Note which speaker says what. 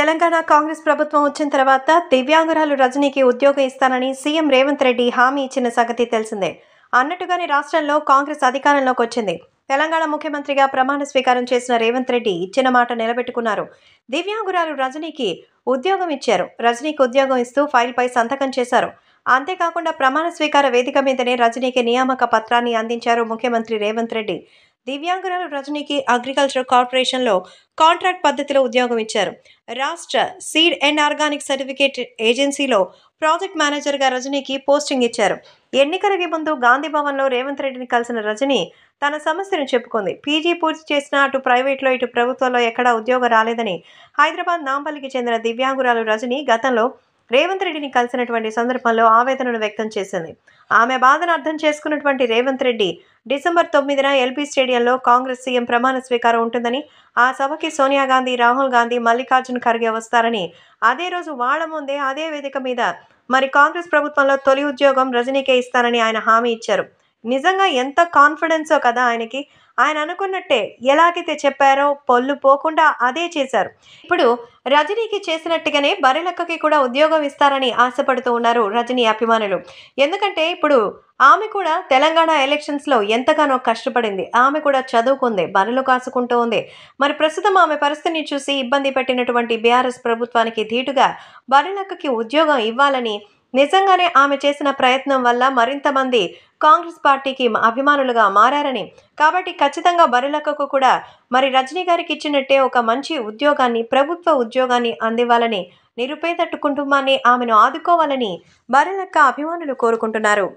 Speaker 1: తెలంగాణ కాంగ్రెస్ ప్రభుత్వం వచ్చిన తర్వాత దివ్యాంగురాలు రజనీకి ఉద్యోగం ఇస్తానని సీఎం రేవంత్ రెడ్డి హామీ ఇచ్చిన సంగతి తెలిసిందే అన్నట్టుగానే రాష్ట్రంలో కాంగ్రెస్ అధికారంలోకి వచ్చింది తెలంగాణ ముఖ్యమంత్రిగా ప్రమాణ స్వీకారం చేసిన రేవంత్ రెడ్డి ఇచ్చిన మాట నిలబెట్టుకున్నారు దివ్యాంగురాలు రజనీకి ఉద్యోగం ఇచ్చారు రజనీకి ఉద్యోగం ఇస్తూ ఫైల్పై సంతకం చేశారు అంతేకాకుండా ప్రమాణ స్వీకార వేదిక మీదనే రజనీకి నియామక పత్రాన్ని అందించారు ముఖ్యమంత్రి రేవంత్ రెడ్డి దివ్యాంగురాలు రజనీకి అగ్రికల్చర్ కార్పొరేషన్లో కాంట్రాక్ట్ పద్ధతిలో ఉద్యోగం ఇచ్చారు రాష్ట్ర సీడ్ అండ్ ఆర్గానిక్ సర్టిఫికేట్ ఏజెన్సీలో ప్రాజెక్ట్ మేనేజర్గా రజనీకి పోస్టింగ్ ఇచ్చారు ఎన్నికలకి ముందు గాంధీ భవన్లో రేవంత్ రెడ్డిని కలిసిన రజనీ తన సమస్యను చెప్పుకుంది పీజీ పూర్తి చేసిన అటు ప్రైవేట్లో ఇటు ప్రభుత్వంలో ఎక్కడా ఉద్యోగం రాలేదని హైదరాబాద్ నాంపల్లికి చెందిన దివ్యాంగురాలు రజనీ గతంలో రేవంత్ రెడ్డిని కలిసినటువంటి సందర్భంలో ఆవేదనను వ్యక్తం చేసింది ఆమె బాధను అర్థం చేసుకున్నటువంటి రేవంత్ రెడ్డి డిసెంబర్ తొమ్మిదిన ఎల్బీ స్టేడియంలో కాంగ్రెస్ సీఎం ప్రమాణ స్వీకారం ఉంటుందని ఆ సభకి సోనియా గాంధీ రాహుల్ గాంధీ మల్లికార్జున్ ఖర్గే వస్తారని అదే రోజు వాళ్ళ ముందే అదే వేదిక మీద మరి కాంగ్రెస్ ప్రభుత్వంలో తొలి ఉద్యోగం రజనీకే ఇస్తానని ఆయన హామీ ఇచ్చారు నిజంగా ఎంత కాన్ఫిడెన్సో కదా ఆయనకి ఆయన అనుకున్నట్టే ఎలాగైతే చెప్పారో పళ్ళు పోకుండా అదే చేశారు ఇప్పుడు రజనీకి చేసినట్టుగానే బరిలక్కకి కూడా ఉద్యోగం ఇస్తారని ఆశపడుతూ ఉన్నారు రజనీ అభిమానులు ఎందుకంటే ఇప్పుడు ఆమె కూడా తెలంగాణ ఎలక్షన్స్లో ఎంతగానో కష్టపడింది ఆమె కూడా చదువుకుంది బరిలో కాసుకుంటూ ఉంది మరి ప్రస్తుతం ఆమె పరిస్థితిని చూసి ఇబ్బంది పెట్టినటువంటి బీఆర్ఎస్ ప్రభుత్వానికి ధీటుగా బరిలక్కకి ఉద్యోగం ఇవ్వాలని నిజంగానే ఆమె చేసిన ప్రయత్నం వల్ల మరింత మంది కాంగ్రెస్ పార్టీకి అభిమానులుగా మారని కాబట్టి ఖచ్చితంగా బరిలకకు కూడా మరి రజనీ గారికి ఇచ్చినట్టే ఒక మంచి ఉద్యోగాన్ని ప్రభుత్వ ఉద్యోగాన్ని అందివ్వాలని నిరుపేదట్టు కుటుంబాన్ని ఆమెను ఆదుకోవాలని బరిలక్క అభిమానులు కోరుకుంటున్నారు